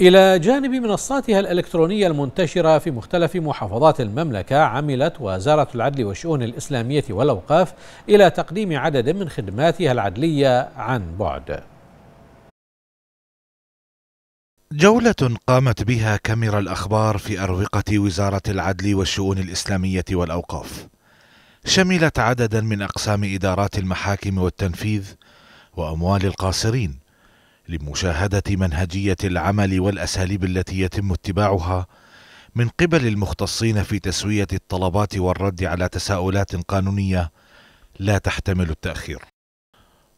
إلى جانب منصاتها الإلكترونية المنتشرة في مختلف محافظات المملكة عملت وزارة العدل والشؤون الإسلامية والأوقاف إلى تقديم عدد من خدماتها العدلية عن بعد جولة قامت بها كاميرا الأخبار في أروقة وزارة العدل والشؤون الإسلامية والأوقاف شملت عددا من أقسام إدارات المحاكم والتنفيذ وأموال القاصرين لمشاهدة منهجية العمل والأساليب التي يتم اتباعها من قبل المختصين في تسوية الطلبات والرد على تساؤلات قانونية لا تحتمل التأخير.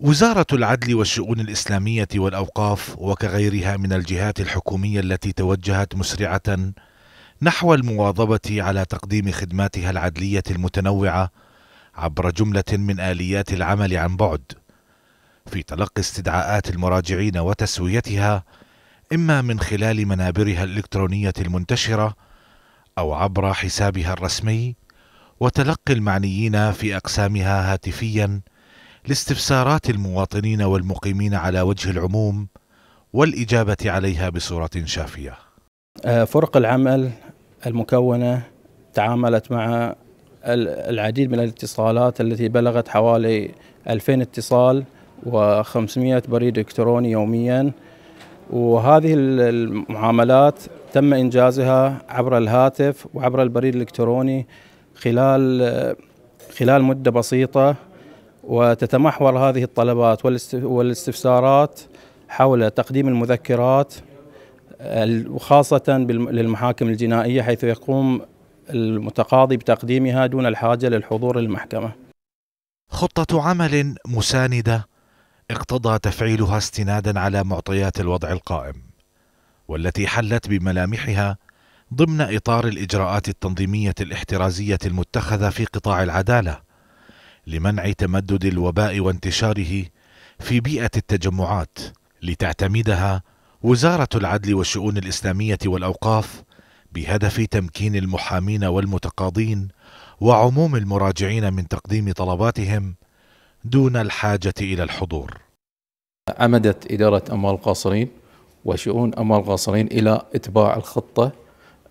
وزارة العدل والشؤون الإسلامية والأوقاف وكغيرها من الجهات الحكومية التي توجهت مسرعة نحو المواظبة على تقديم خدماتها العدلية المتنوعة عبر جملة من آليات العمل عن بعد في تلقي استدعاءات المراجعين وتسويتها إما من خلال منابرها الإلكترونية المنتشرة أو عبر حسابها الرسمي وتلقي المعنيين في أقسامها هاتفيا لاستفسارات المواطنين والمقيمين على وجه العموم والإجابة عليها بصورة شافية آه، فرق العمل المكونة تعاملت مع العديد من الاتصالات التي بلغت حوالي 2000 اتصال و500 بريد إلكتروني يوميا وهذه المعاملات تم إنجازها عبر الهاتف وعبر البريد الإلكتروني خلال خلال مدة بسيطة وتتمحور هذه الطلبات والاستفسارات حول تقديم المذكرات وخاصة للمحاكم الجنائية حيث يقوم المتقاضي بتقديمها دون الحاجة للحضور للمحكمة خطة عمل مساندة اقتضى تفعيلها استنادا على معطيات الوضع القائم والتي حلت بملامحها ضمن اطار الاجراءات التنظيميه الاحترازيه المتخذه في قطاع العداله لمنع تمدد الوباء وانتشاره في بيئه التجمعات لتعتمدها وزاره العدل والشؤون الاسلاميه والاوقاف بهدف تمكين المحامين والمتقاضين وعموم المراجعين من تقديم طلباتهم دون الحاجة إلى الحضور عمدت إدارة أموال القاصرين وشؤون أموال القاصرين إلى إتباع الخطة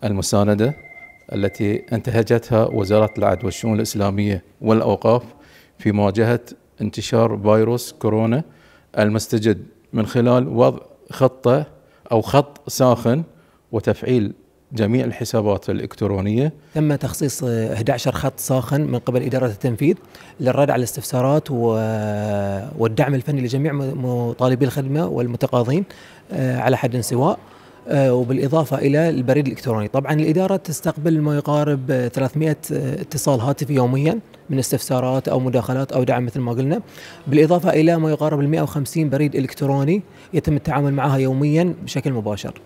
المساندة التي انتهجتها وزارة العدل والشؤون الإسلامية والأوقاف في مواجهة انتشار فيروس كورونا المستجد من خلال وضع خطة أو خط ساخن وتفعيل جميع الحسابات الإلكترونية تم تخصيص 11 خط ساخن من قبل إدارة التنفيذ للرد على الاستفسارات والدعم الفني لجميع مطالبي الخدمة والمتقاضين آه، على حد سواء آه، وبالإضافة إلى البريد الإلكتروني طبعا الإدارة تستقبل ما يقارب 300 اتصال هاتفي يوميا من استفسارات أو مداخلات أو دعم مثل ما قلنا بالإضافة إلى ما يقارب 150 بريد إلكتروني يتم التعامل معها يوميا بشكل مباشر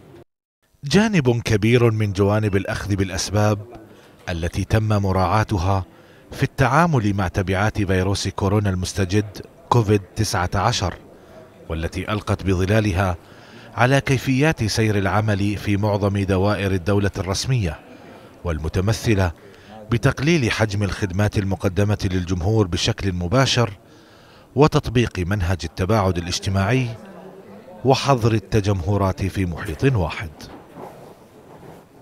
جانب كبير من جوانب الاخذ بالاسباب التي تم مراعاتها في التعامل مع تبعات فيروس كورونا المستجد كوفيد 19 والتي القت بظلالها على كيفيات سير العمل في معظم دوائر الدوله الرسميه والمتمثله بتقليل حجم الخدمات المقدمه للجمهور بشكل مباشر وتطبيق منهج التباعد الاجتماعي وحظر التجمهرات في محيط واحد